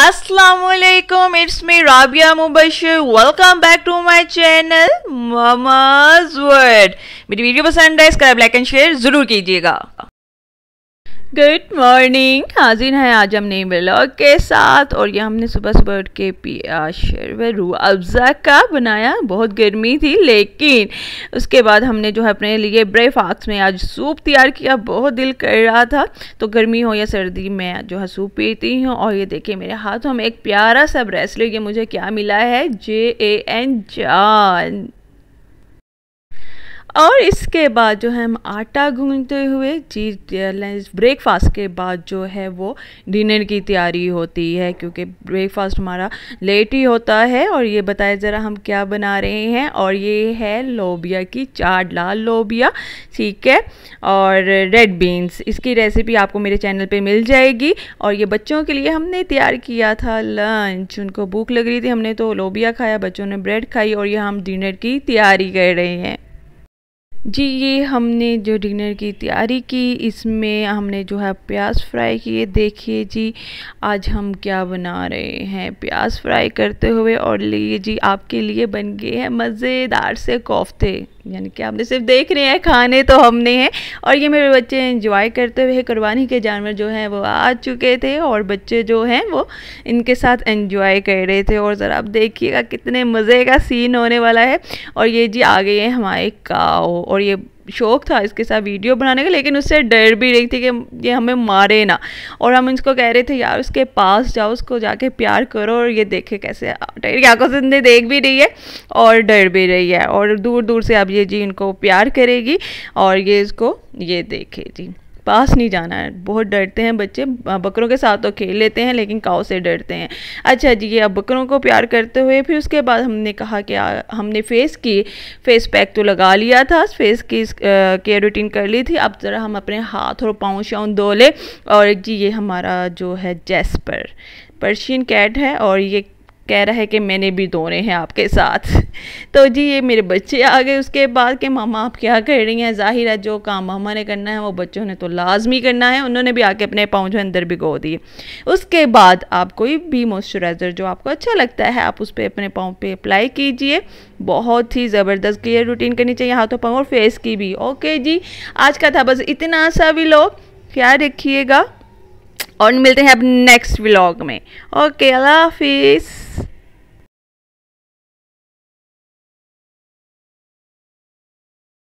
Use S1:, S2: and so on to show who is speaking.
S1: Assalamualaikum, it's me Rabiya Mubashir. Welcome back to my channel Mama's Word. मेरी video पसंद है इसका लाइक एंड शेयर ज़रूर कीजिएगा गुड मॉर्निंग हाजिर हैं आज हमने ब्लॉग के साथ और ये हमने सुबह सुबह उठ के पिया व रू अफज़ा का बनाया बहुत गर्मी थी लेकिन उसके बाद हमने जो है अपने लिए ब्रेकफास्ट में आज सूप तैयार किया बहुत दिल कर रहा था तो गर्मी हो या सर्दी मैं जो है सूप पीती हूँ और ये देखिए मेरे हाथों में एक प्यारा सा ब्रेसलेट ये मुझे क्या मिला है जे ए एन जान और इसके बाद जो है हम आटा गूंदते हुए जी ब्रेकफास्ट के बाद जो है वो डिनर की तैयारी होती है क्योंकि ब्रेकफास्ट हमारा लेट ही होता है और ये बताए ज़रा हम क्या बना रहे हैं और ये है लोबिया की चाट लाल लोबिया ठीक है और रेड बीन्स इसकी रेसिपी आपको मेरे चैनल पे मिल जाएगी और ये बच्चों के लिए हमने तैयार किया था लंच उनको भूख लग रही थी हमने तो लोबिया खाया बच्चों ने ब्रेड खाई और ये हम डिनर की तैयारी कर रहे हैं जी ये हमने जो डिनर की तैयारी की इसमें हमने जो है प्याज फ्राई किए देखिए जी आज हम क्या बना रहे हैं प्याज फ्राई करते हुए और लिए जी आपके लिए बन गए हैं मज़ेदार से कोफ्ते यानी कि आपने सिर्फ देख रहे हैं खाने तो हमने हैं और ये मेरे बच्चे इंजॉय करते हुए कुर्बानी के जानवर जो हैं वो आ चुके थे और बच्चे जो हैं वो इनके साथ एंजॉय कर रहे थे और ज़रा आप देखिएगा कितने मज़े का सीन होने वाला है और ये जी आ गए हैं हमारे काओ और ये शौक था इसके साथ वीडियो बनाने का लेकिन उससे डर भी रही थी कि ये हमें मारे ना और हम इसको कह रहे थे यार उसके पास जाओ उसको जाके प्यार करो और ये देखे कैसे डर की आंखों से देख भी रही है और डर भी रही है और दूर दूर से अब ये जी इनको प्यार करेगी और ये इसको ये देखे जी पास नहीं जाना है बहुत डरते हैं बच्चे बकरों के साथ तो खेल लेते हैं लेकिन काओ से डरते हैं अच्छा जी ये अब बकरों को प्यार करते हुए फिर उसके बाद हमने कहा कि आ, हमने फेस की फेस पैक तो लगा लिया था फेस की केयर रूटीन कर ली थी अब ज़रा हम अपने हाथ और पाँव शाउन धो ले और जी ये हमारा जो है जेस्पर पर्शियन कैट है और ये कह रहा है कि मैंने भी रहे हैं आपके साथ तो जी ये मेरे बच्चे आ गए उसके बाद कि मामा आप क्या कर रही हैं जाहिर है जो काम मामा ने करना है वो बच्चों ने तो लाजमी करना है उन्होंने भी आके अपने पाँव जो अंदर भिगो दिए उसके बाद आप कोई भी मॉइस्चराइज़र जो आपको अच्छा लगता है आप उस पर अपने पाँव पर अप्लाई कीजिए बहुत ही ज़बरदस्त क्लियर रूटीन करनी चाहिए हाथों पाँव और फेस की भी ओके जी आज का था बस इतना सा भी लोग ख्याल रखिएगा और मिलते हैं अब नेक्स्ट व्लॉग में ओके अल्लाह हाफिज़